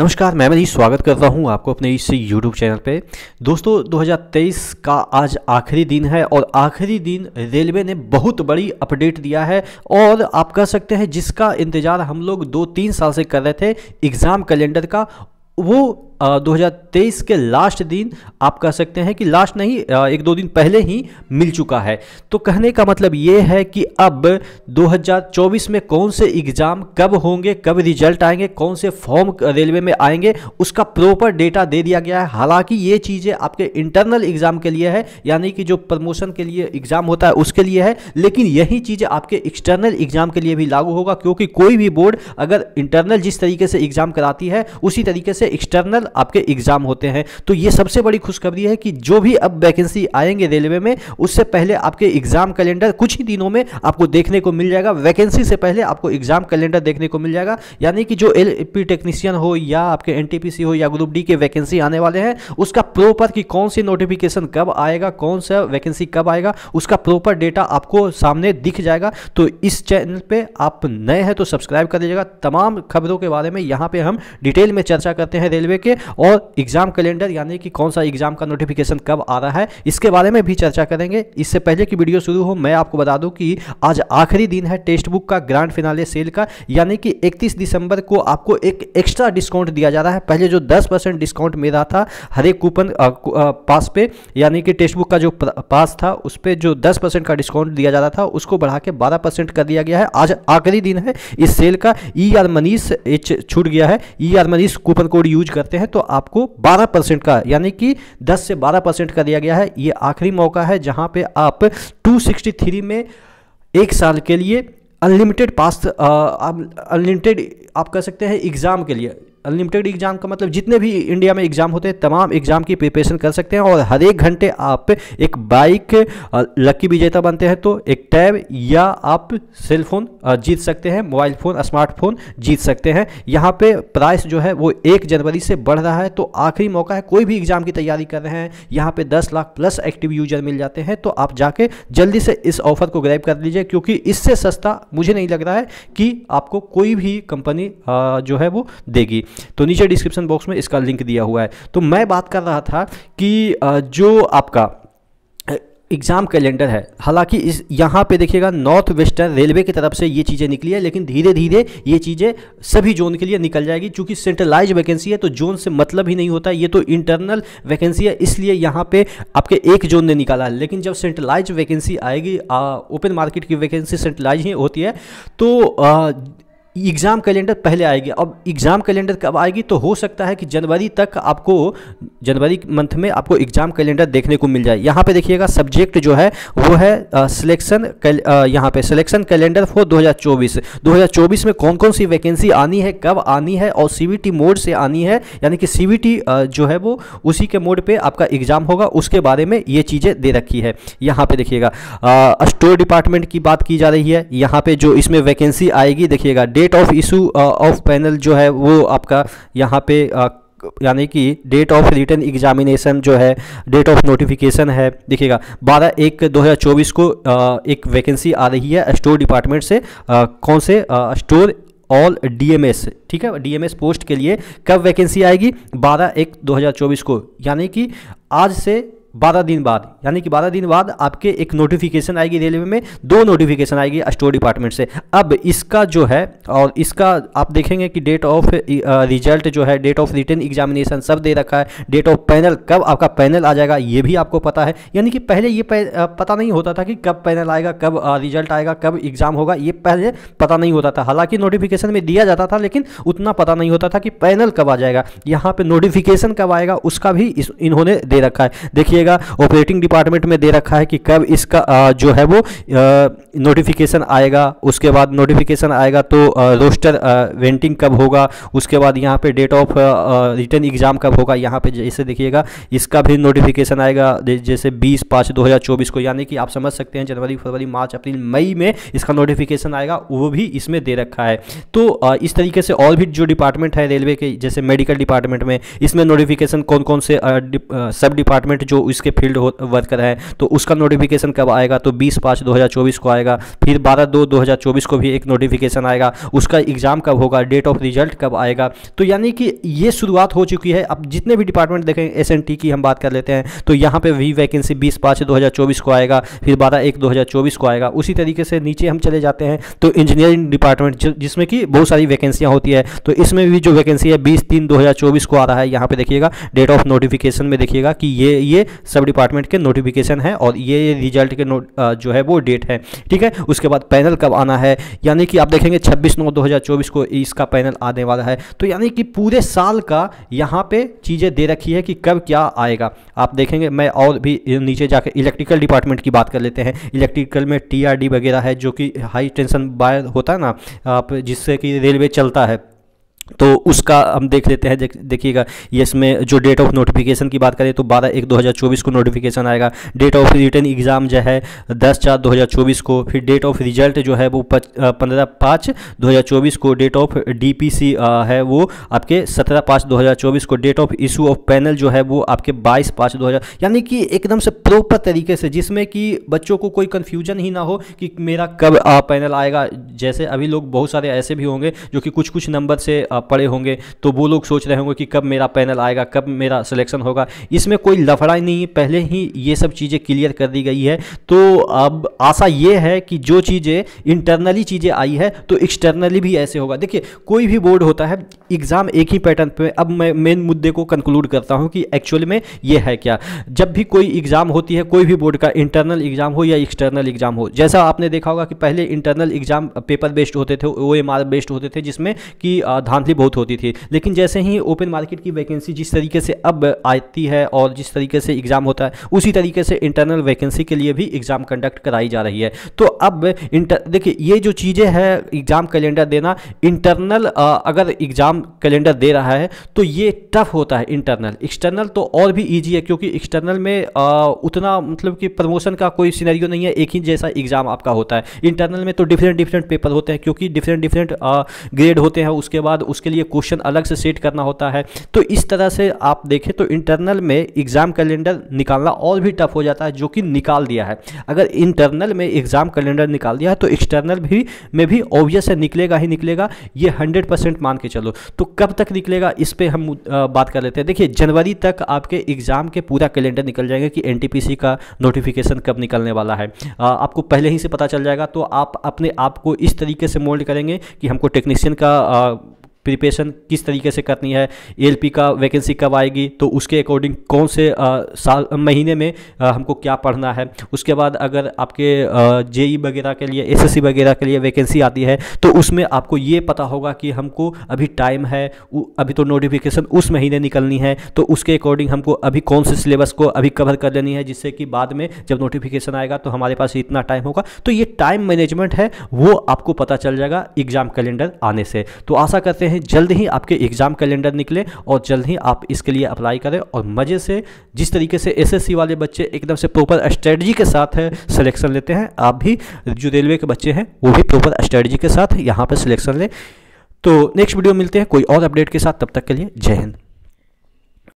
नमस्कार मैं मनीष स्वागत करता हूं आपको अपने इस यूट्यूब चैनल पे दोस्तों 2023 का आज आखिरी दिन है और आखिरी दिन रेलवे ने बहुत बड़ी अपडेट दिया है और आप कह सकते हैं जिसका इंतज़ार हम लोग दो तीन साल से कर रहे थे एग्ज़ाम कैलेंडर का वो 2023 के लास्ट दिन आप कह सकते हैं कि लास्ट नहीं एक दो दिन पहले ही मिल चुका है तो कहने का मतलब ये है कि अब 2024 में कौन से एग्ज़ाम कब होंगे कब रिजल्ट आएंगे कौन से फॉर्म रेलवे में आएंगे उसका प्रॉपर डेटा दे दिया गया है हालांकि ये चीज़ें आपके इंटरनल एग्ज़ाम के लिए है यानी कि जो प्रमोशन के लिए एग्ज़ाम होता है उसके लिए है लेकिन यही चीज़ें आपके एक्सटर्नल एग्ज़ाम के लिए भी लागू होगा क्योंकि कोई भी बोर्ड अगर इंटरनल जिस तरीके से एग्ज़ाम कराती है उसी तरीके से एक्सटर्नल आपके एग्जाम होते हैं तो ये सबसे बड़ी खुशखबरी है कि जो भी अब वैकेंसी आएंगे रेलवे में उससे पहले आपके एग्जाम कैलेंडर कुछ ही दिनों में आपको देखने को मिल जाएगा वैकेंसी से पहले आपको एग्जाम कैलेंडर देखने को मिल जाएगा यानी कि जो एल टेक्नीशियन हो या आपके एन हो या ग्रुप डी के वैकेंसी आने वाले हैं उसका प्रॉपर कि कौन सी नोटिफिकेशन कब आएगा कौन सा वैकेंसी कब आएगा उसका प्रॉपर डेटा आपको सामने दिख जाएगा तो इस चैनल पे आप नए हैं तो सब्सक्राइब कर दीजिएगा तमाम खबरों के बारे में यहां पे हम डिटेल में चर्चा करते हैं रेलवे के और एग्जाम कैलेंडर यानी कि कौन सा एग्जाम का नोटिफिकेशन कब आ रहा है इसके बारे में भी चर्चा करेंगे इससे पहले की वीडियो शुरू हो मैं आपको बता दूं कि आज आखिरी दिन है टेक्स्ट बुक का ग्रांड फिनाले सेल का यानी कि 31 दिसंबर को आपको एक एक्स्ट्रा डिस्काउंट दिया जा रहा है पहले जो 10 परसेंट डिस्काउंट मिला था हर एक कूपन पास पे यानी कि टेक्स्ट बुक का जो पास था उस पर जो 10 परसेंट का डिस्काउंट दिया जा रहा था उसको बढ़ा के 12 परसेंट कर दिया गया है आज आखिरी दिन है इस सेल का ई e आर मनीष छूट गया है E e R Manish coupon code use करते हैं तो आपको 12 परसेंट का यानी कि 10 से 12 परसेंट का दिया गया है ये आखिरी मौका है जहां पे आप 263 में एक साल के लिए अनलिमिटेड पास अनलिमिटेड आप कह सकते हैं एग्ज़ाम के लिए अनलिमिटेड एग्ज़ाम का मतलब जितने भी इंडिया में एग्ज़ाम होते हैं तमाम एग्ज़ाम की प्रिपरेशन कर सकते हैं और हर एक घंटे आप एक बाइक लकी विजेता बनते हैं तो एक टैब या आप सेलफोन जीत सकते हैं मोबाइल फ़ोन स्मार्टफोन जीत सकते हैं यहाँ पे प्राइस जो है वो एक जनवरी से बढ़ रहा है तो आखिरी मौका है कोई भी एग्ज़ाम की तैयारी कर रहे हैं यहाँ पर दस लाख प्लस एक्टिव यूजर मिल जाते हैं तो आप जाके जल्दी से इस ऑफ़र को ग्रैप कर लीजिए क्योंकि इससे सस्ता मुझे नहीं लग रहा है कि आपको कोई भी कंपनी जो है वो देगी तो नीचे डिस्क्रिप्शन बॉक्स में इसका लिंक दिया हुआ है तो मैं बात कर रहा था कि जो आपका एग्ज़ाम कैलेंडर है हालांकि इस यहाँ पे देखिएगा नॉर्थ वेस्टर्न रेलवे की तरफ से ये चीज़ें निकली है लेकिन धीरे धीरे ये चीज़ें सभी जोन के लिए निकल जाएगी चूंकि सेंट्रलाइज वैकेंसी है तो जोन से मतलब ही नहीं होता ये तो इंटरनल वैकेंसी है इसलिए यहाँ पे आपके एक जोन ने निकाला है लेकिन जब सेंट्रलाइज वैकेंसी आएगी ओपन मार्केट की वैकेंसी सेंट्रलाइज ही होती है तो आ, एग्ज़ाम कैलेंडर पहले आएगी अब एग्ज़ाम कैलेंडर कब आएगी तो हो सकता है कि जनवरी तक आपको जनवरी मंथ में आपको एग्ज़ाम कैलेंडर देखने को मिल जाए यहाँ पे देखिएगा सब्जेक्ट जो है वो है सिलेक्शन यहाँ पे सिलेक्शन कैलेंडर फॉर 2024 2024 में कौन कौन सी वैकेंसी आनी है कब आनी है और सी मोड से आनी है यानी कि सी जो है वो उसी के मोड पर आपका एग्ज़ाम होगा उसके बारे में ये चीज़ें दे रखी है यहाँ पर देखिएगा स्टोर डिपार्टमेंट की बात की जा रही है यहाँ पर जो इसमें वैकेंसी आएगी देखिएगा date of issue of panel जो है वो आपका यहाँ पे uh, यानी कि डेट ऑफ रिटर्न एग्जामिनेशन जो है डेट ऑफ नोटिफिकेशन है देखिएगा 12 एक 2024 को आ, uh, एक वैकेंसी आ रही है स्टोर डिपार्टमेंट से आ, uh, कौन से स्टोर ऑल डीएमएस ठीक है डीएमएस पोस्ट के लिए कब वैकेंसी आएगी 12 एक 2024 को यानी कि आज से बारह दिन बाद यानी कि बारह दिन बाद आपके एक नोटिफिकेशन आएगी रेलवे में दो नोटिफिकेशन आएगी स्टोर डिपार्टमेंट से अब इसका जो है और इसका आप देखेंगे कि डेट ऑफ रिजल्ट जो है डेट ऑफ रिटर्न एग्जामिनेशन सब दे रखा है डेट ऑफ पैनल कब आपका पैनल आ जाएगा ये भी आपको पता है यानी कि पहले ये पता नहीं होता था कि कब पैनल आएगा कब रिजल्ट आएगा कब एग्ज़ाम होगा ये पहले पता नहीं होता था हालांकि नोटिफिकेशन में दिया जाता था लेकिन उतना पता नहीं होता था कि पैनल कब आ जाएगा यहाँ पर नोटिफिकेशन कब आएगा उसका भी इन्होंने दे रखा है देखिए देखिएगा ऑपरेटिंग डिपार्टमेंट में दे रखा है कि कब इसका जो है वो नोटिफिकेशन आएगा उसके बाद नोटिफिकेशन आएगा तो रोस्टर वेंटिंग कब होगा उसके बाद यहाँ पे डेट ऑफ रिटर्न एग्ज़ाम कब होगा यहाँ पे जैसे देखिएगा इसका भी नोटिफिकेशन आएगा जैसे बीस पाँच दो को यानी कि आप समझ सकते हैं जनवरी फरवरी मार्च अप्रैल मई में इसका नोटिफिकेशन आएगा वो भी इसमें दे रखा है तो इस तरीके से और भी जो डिपार्टमेंट है रेलवे के जैसे मेडिकल डिपार्टमेंट में इसमें नोटिफिकेशन कौन कौन से सब डिपार्टमेंट जो इसके फील्ड वर्कर हैं तो उसका नोटिफिकेशन कब आएगा तो बीस पाँच दो को आएगा फिर बारह दो दो को भी एक नोटिफिकेशन आएगा उसका एग्ज़ाम कब होगा डेट ऑफ रिजल्ट कब आएगा तो यानी कि ये शुरुआत हो चुकी है अब जितने भी डिपार्टमेंट देखें एस की हम बात कर लेते हैं तो यहाँ पर वी वैकेंसी बीस पाँच दो को आएगा फिर बारह एक दो को आएगा उसी तरीके से नीचे हम चले जाते हैं तो इंजीनियरिंग डिपार्टमेंट जिसमें कि बहुत सारी वैकेंसियाँ होती है तो इसमें भी जो वैकेंसी है बीस तीन दो को आ रहा है यहाँ पर देखिएगा डेट ऑफ नोटिफिकेशन में देखिएगा कि ये ये सब डिपार्टमेंट के नोटिफिकेशन है और ये रिजल्ट के नोट जो है वो डेट है ठीक है उसके बाद पैनल कब आना है यानी कि आप देखेंगे छब्बीस नौ दो को इसका पैनल आने वाला है तो यानी कि पूरे साल का यहाँ पे चीज़ें दे रखी है कि कब क्या आएगा आप देखेंगे मैं और भी नीचे जाकर इलेक्ट्रिकल डिपार्टमेंट की बात कर लेते हैं इलेक्ट्रिकल में टी वगैरह है जो कि हाई टेंशन वायर होता है ना आप जिससे कि रेलवे चलता है तो उसका हम देख लेते हैं देखिएगा ये इसमें जो डेट ऑफ नोटिफिकेशन की बात करें तो 12 एक 2024 को नोटिफिकेशन आएगा डेट ऑफ रिटर्न एग्ज़ाम जो है 10 चार 2024 को फिर डेट ऑफ रिजल्ट जो है वो पंद्रह पाँच 2024 को डेट ऑफ डीपीसी है वो आपके 17 पाँच 2024 को date of issue of panel जो है वो आपके बाईस पाँच दो यानी कि एकदम से प्रॉपर तरीके से जिसमें कि बच्चों को कोई कन्फ्यूजन ही ना हो कि मेरा कब पैनल आएगा जैसे अभी लोग बहुत सारे ऐसे भी होंगे जो कि कुछ कुछ नंबर से पड़े होंगे तो वो लोग सोच रहे होंगे कि कब मेरा पैनल आएगा कब मेरा सिलेक्शन होगा इसमें कोई लफड़ाई नहीं है पहले ही ये सब चीज़ें क्लियर कर दी गई है तो अब आशा ये है कि जो चीज़ें इंटरनली चीज़ें आई है तो एक्सटर्नली भी ऐसे होगा देखिए कोई भी बोर्ड होता है एग्ज़ाम एक ही पैटर्न पर अब मैं मेन मुद्दे को कंक्लूड करता हूँ कि एक्चुअल में ये है क्या जब भी कोई एग्ज़ाम होती है कोई भी बोर्ड का इंटरनल एग्ज़ाम हो या एक्सटर्नल एग्ज़ाम हो जैसा आपने देखा होगा कि पहले इंटरनल एग्ज़ाम पेपर बेस्ड होते थे ओ बेस्ड होते थे जिसमें कि धान धांधली बहुत होती थी लेकिन जैसे ही ओपन मार्केट की वैकेंसी जिस तरीके से अब आती है और जिस तरीके से एग्ज़ाम होता है उसी तरीके से इंटरनल वैकेंसी के लिए भी एग्ज़ाम कंडक्ट कराई जा रही है तो अब इंटर देखिए ये जो चीज़ें हैं एग्ज़ाम कैलेंडर देना इंटरनल अगर एग्ज़ाम कैलेंडर दे रहा है तो ये टफ होता है इंटरनल एक्सटर्नल तो और भी ईजी है क्योंकि एक्सटर्नल में आ, उतना मतलब कि प्रमोशन का कोई सीनरियो नहीं है एक ही जैसा एग्ज़ाम आपका होता है इंटरनल में तो डिफरेंट डिफरेंट पेपर होते हैं क्योंकि डिफरेंट डिफरेंट ग्रेड होते हैं उसके बाद उसके लिए क्वेश्चन अलग से सेट करना होता है तो इस तरह से आप देखें तो इंटरनल में एग्ज़ाम कैलेंडर निकालना और भी टफ हो जाता है जो कि निकाल दिया है अगर इंटरनल में एग्ज़ाम कैलेंडर निकाल दिया है तो एक्सटर्नल भी में भी ऑब्वियस है निकलेगा ही निकलेगा ये हंड्रेड परसेंट मान के चलो तो कब तक निकलेगा इस पर हम बात कर लेते हैं देखिए जनवरी तक आपके एग्ज़ाम के पूरा कैलेंडर निकल जाएगा कि एन का नोटिफिकेशन कब निकलने वाला है आपको पहले ही से पता चल जाएगा तो आप अपने आप को इस तरीके से मोल्ड करेंगे कि हमको टेक्नीशियन का प्रिपरेशन किस तरीके से करनी है एलपी का वैकेंसी कब आएगी तो उसके अकॉर्डिंग कौन से आ, साल महीने में आ, हमको क्या पढ़ना है उसके बाद अगर आपके जेई e वगैरह के लिए एसएससी वगैरह के लिए वैकेंसी आती है तो उसमें आपको ये पता होगा कि हमको अभी टाइम है अभी तो नोटिफिकेशन उस महीने निकलनी है तो उसके अकॉर्डिंग हमको अभी कौन से सिलेबस को अभी कवर कर लेनी है जिससे कि बाद में जब नोटिफिकेशन आएगा तो हमारे पास इतना टाइम होगा तो ये टाइम मैनेजमेंट है वो आपको पता चल जाएगा एग्जाम कैलेंडर आने से तो आशा करते हैं हैं जल्द ही आपके एग्ज़ाम कैलेंडर निकले और जल्द ही आप इसके लिए अप्लाई करें और मज़े से जिस तरीके से एसएससी वाले बच्चे एकदम से प्रॉपर स्ट्रेटजी के साथ है सिलेक्शन लेते हैं आप भी जो रेलवे के बच्चे हैं वो भी प्रॉपर स्ट्रेटजी के साथ यहाँ पर सिलेक्शन लें तो नेक्स्ट वीडियो मिलते हैं कोई और अपडेट के साथ तब तक के लिए जय हिंद